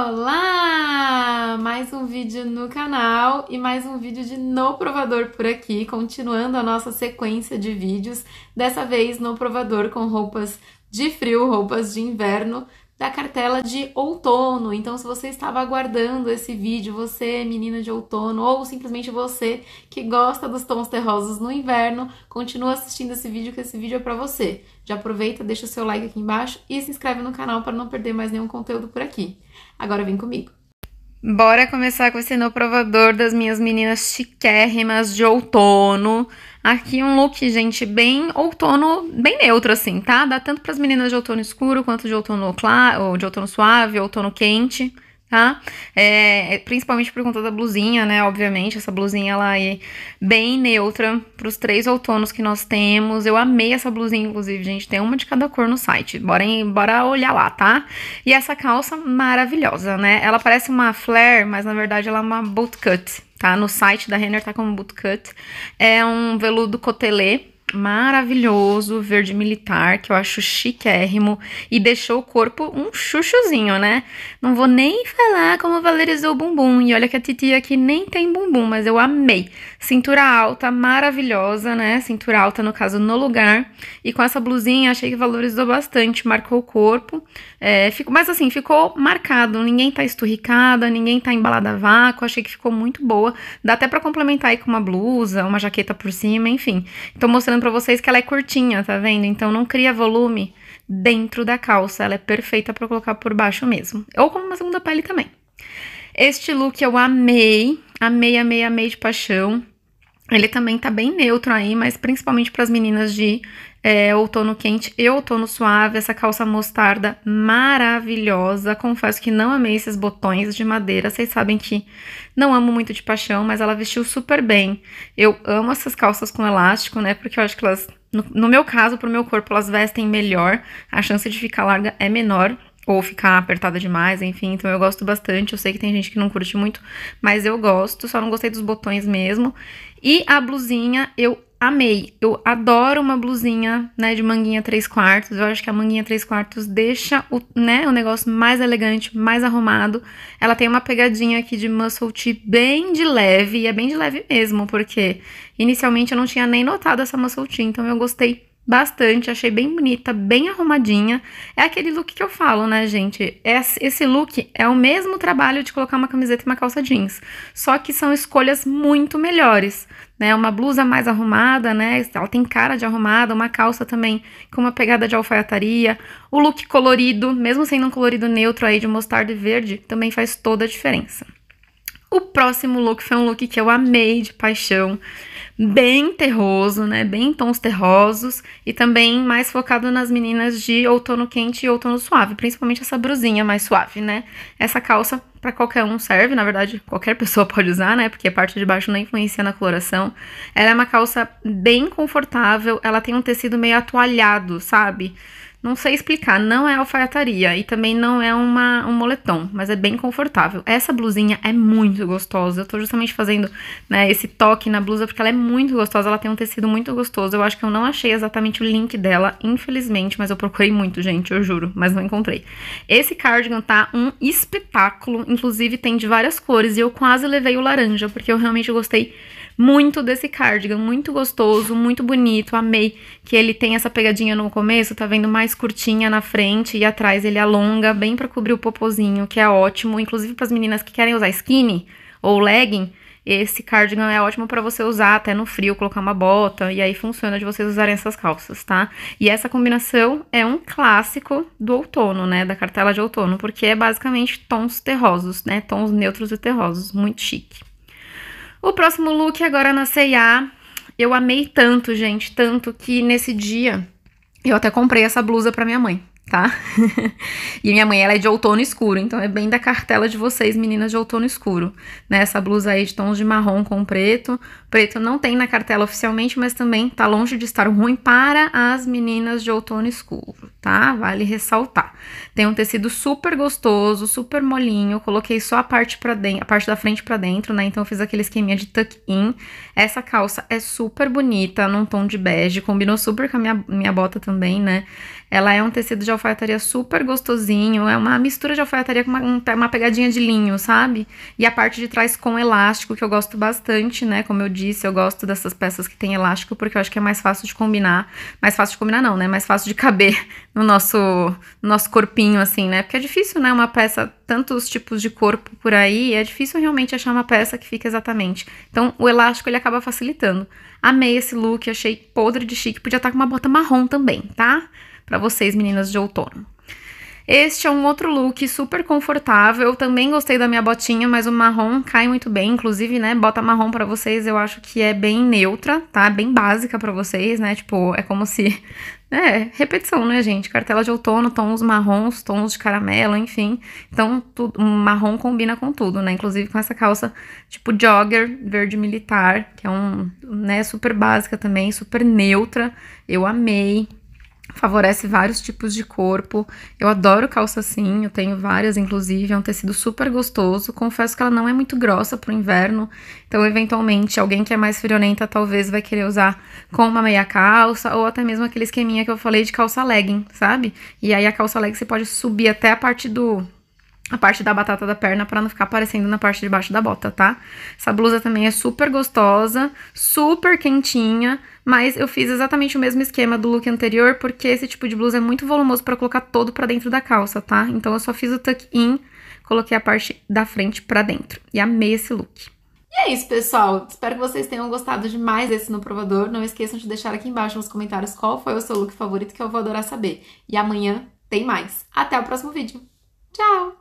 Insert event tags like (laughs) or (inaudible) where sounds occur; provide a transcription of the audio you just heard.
Olá! Mais um vídeo no canal e mais um vídeo de No Provador por aqui, continuando a nossa sequência de vídeos, dessa vez no provador com roupas de frio, roupas de inverno, da cartela de outono. Então, se você estava aguardando esse vídeo, você, menina de outono, ou simplesmente você que gosta dos tons terrosos no inverno, continua assistindo esse vídeo, que esse vídeo é para você. Já aproveita, deixa o seu like aqui embaixo e se inscreve no canal para não perder mais nenhum conteúdo por aqui. Agora vem comigo. Bora começar com esse provador das minhas meninas chiquérrimas de outono. Aqui um look, gente, bem outono, bem neutro assim, tá? Dá tanto para as meninas de outono escuro quanto de outono claro, ou de outono suave, outono quente tá? É, é, principalmente por conta da blusinha, né? Obviamente, essa blusinha ela é bem neutra para os três outonos que nós temos. Eu amei essa blusinha, inclusive, gente. Tem uma de cada cor no site. Bora, bora olhar lá, tá? E essa calça maravilhosa, né? Ela parece uma flare, mas na verdade ela é uma bootcut, tá? No site da Renner tá como bootcut. É um veludo cotelê maravilhoso, verde militar, que eu acho chiquérrimo e deixou o corpo um chuchuzinho, né? Não vou nem falar como valorizou o bumbum. E olha que a titia aqui nem tem bumbum, mas eu amei. Cintura alta, maravilhosa, né? Cintura alta, no caso, no lugar. E com essa blusinha, achei que valorizou bastante, marcou o corpo. É, ficou, mas assim, ficou marcado. Ninguém tá esturricada, ninguém tá embalada a vácuo. Achei que ficou muito boa. Dá até para complementar aí com uma blusa, uma jaqueta por cima, enfim. Tô mostrando falando para vocês que ela é curtinha, tá vendo? Então não cria volume dentro da calça, ela é perfeita para colocar por baixo mesmo, ou como uma segunda pele também. Este look eu amei, amei, amei, amei de paixão. Ele também tá bem neutro aí, mas principalmente para as meninas de é, outono quente e outono suave, essa calça mostarda maravilhosa. Confesso que não amei esses botões de madeira, vocês sabem que não amo muito de paixão, mas ela vestiu super bem. Eu amo essas calças com elástico, né? Porque eu acho que elas, no, no meu caso, pro meu corpo, elas vestem melhor, a chance de ficar larga é menor ou ficar apertada demais, enfim. Então eu gosto bastante. Eu sei que tem gente que não curte muito, mas eu gosto. Só não gostei dos botões mesmo. E a blusinha eu amei. Eu adoro uma blusinha, né, de manguinha 3 quartos. Eu acho que a manguinha 3 quartos deixa o, né, o negócio mais elegante, mais arrumado. Ela tem uma pegadinha aqui de muscle tee bem de leve, e é bem de leve mesmo, porque inicialmente eu não tinha nem notado essa muscle tee, então eu gostei bastante, achei bem bonita, bem arrumadinha. É aquele look que eu falo, né, gente? É esse look é o mesmo trabalho de colocar uma camiseta e uma calça jeans, só que são escolhas muito melhores, né? Uma blusa mais arrumada, né? Ela tem cara de arrumada, uma calça também com uma pegada de alfaiataria, o look colorido, mesmo sendo um colorido neutro aí de mostarda e verde, também faz toda a diferença. O próximo look foi um look que eu amei de paixão, bem terroso, né? Bem tons terrosos e também mais focado nas meninas de outono quente e outono suave, principalmente essa brusinha mais suave, né? Essa calça para qualquer um serve, na verdade, qualquer (laughs) pessoa pode usar, né? Porque a parte de baixo não influencia na coloração. Ela é uma calça bem confortável, ela tem um tecido meio atualhado, sabe? Não sei explicar, não é alfaiataria e também não é uma, um moletom, mas é bem confortável. Essa blusinha é muito gostosa. Eu tô justamente fazendo né, esse toque na blusa porque ela é muito gostosa, ela tem um tecido muito gostoso. Eu acho que eu não achei exatamente o link dela, infelizmente, mas eu procurei muito, gente, eu juro, mas não encontrei. Esse cardigan tá um espetáculo, inclusive tem de várias cores e eu quase levei o laranja porque eu realmente gostei muito desse cardigan, muito gostoso, muito bonito. Amei que ele tem essa pegadinha no começo, tá vendo mais mais curtinha na frente e atrás ele alonga bem para cobrir o popozinho, que é ótimo, inclusive para as meninas que querem usar skinny ou legging. Esse cardigan é ótimo para você usar até no frio, colocar uma bota, e aí funciona de vocês usarem essas calças, tá? E essa combinação é um clássico do outono, né? Da cartela de outono, porque é basicamente tons terrosos, né? Tons neutros e terrosos, muito chique. O próximo look agora na C&A, eu amei tanto, gente, tanto que nesse dia eu até comprei essa blusa para minha mãe tá? (laughs) e minha mãe, ela é de outono escuro, então é bem da cartela de vocês, meninas de outono escuro, né? Essa blusa aí de tons de marrom com preto. Preto não tem na cartela oficialmente, mas também tá longe de estar ruim para as meninas de outono escuro, tá? Vale ressaltar. Tem um tecido super gostoso, super molinho, coloquei só a parte para dentro, a parte da frente para dentro, né? Então eu fiz aquele esqueminha de tuck in. Essa calça é super bonita, num tom de bege, combinou super com a minha, minha bota também, né? Ela é um tecido de alfaiataria super gostosinho. É uma mistura de alfaiataria com uma, uma pegadinha de linho, sabe? E a parte de trás com elástico, que eu gosto bastante, né? Como eu disse, eu gosto dessas peças que tem elástico, porque eu acho que é mais fácil de combinar. Mais fácil de combinar, não, né? Mais fácil de caber (laughs) no nosso, no nosso corpinho, assim, né? Porque é difícil, né? Uma peça, tantos tipos de corpo por aí, é difícil realmente achar uma peça que fica exatamente. Então, o elástico ele acaba facilitando. Amei esse look, achei podre de chique. Podia estar tá com uma bota marrom também, tá? para vocês, meninas de outono. Este é um outro look super confortável. Também gostei da minha botinha, mas o marrom cai muito bem. Inclusive, né, bota marrom para vocês, eu acho que é bem neutra, tá? Bem básica para vocês, né? Tipo, é como se, (laughs) né, repetição, né, gente? Cartela de outono, tons marrons, tons de caramelo, enfim. Então, tudo, marrom combina com tudo, né? Inclusive com essa calça tipo jogger verde militar, que é um, né, super básica também, super neutra. Eu amei favorece vários tipos de corpo. Eu adoro calça assim, eu tenho várias, inclusive, é um tecido super gostoso. Confesso que ela não é muito grossa pro inverno, então eventualmente alguém que é mais friorenta talvez vai querer usar com uma meia calça ou até mesmo aquele esqueminha que eu falei de calça legging, sabe? E aí a calça legging você pode subir até a parte do a parte da batata da perna para não ficar aparecendo na parte de baixo da bota, tá? Essa blusa também é super gostosa, super quentinha, mas eu fiz exatamente o mesmo esquema do look anterior, porque esse tipo de blusa é muito volumoso para colocar todo para dentro da calça, tá? Então eu só fiz o tuck in, coloquei a parte da frente para dentro e amei esse look. E é isso, pessoal. Espero que vocês tenham gostado demais desse no provador. Não esqueçam de deixar aqui embaixo nos comentários qual foi o seu look favorito que eu vou adorar saber. E amanhã tem mais. Até o próximo vídeo. Tchau!